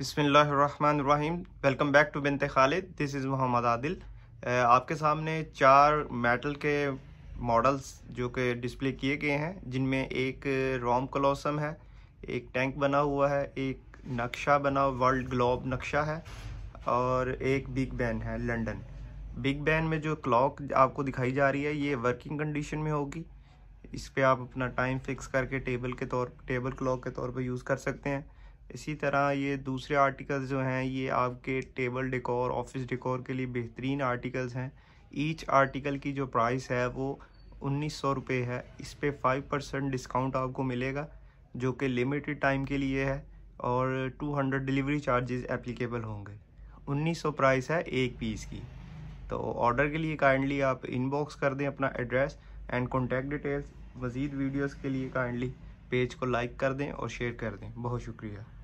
बिसमीम welcome back to Binte Khalid this is Mohammad Adil आपके सामने चार मेटल के मॉडल्स जो कि डिस्प्ले किए गए हैं जिनमें एक रोम कलोसम है एक टैंक बना हुआ है एक नक्शा बना वर्ल्ड ग्लोब नक्शा है और एक बिग बैन है लंदन बिग बैन में जो क्लॉक आपको दिखाई जा रही है ये वर्किंग कंडीशन में होगी इस पर आप अपना टाइम फिक्स करके टेबल के तौर टेबल क्लॉक के तौर पर यूज़ कर सकते हैं इसी तरह ये दूसरे आर्टिकल्स जो हैं ये आपके टेबल डेकोर ऑफिस डेकोर के लिए बेहतरीन आर्टिकल्स हैं ईच आर्टिकल की जो प्राइस है वो उन्नीस सौ रुपये है इस पर फाइव परसेंट डिस्काउंट आपको मिलेगा जो कि लिमिटेड टाइम के लिए है और two hundred delivery charges applicable होंगे उन्नीस सौ प्राइस है एक पीस की तो ऑर्डर के लिए काइंडली आप इनबॉक्स कर दें अपना एड्रेस एंड कॉन्टैक्ट डिटेल्स मज़ीद वीडियोज़ के लिए काइंडली पेज को लाइक कर दें और शेयर कर दें बहुत शुक्रिया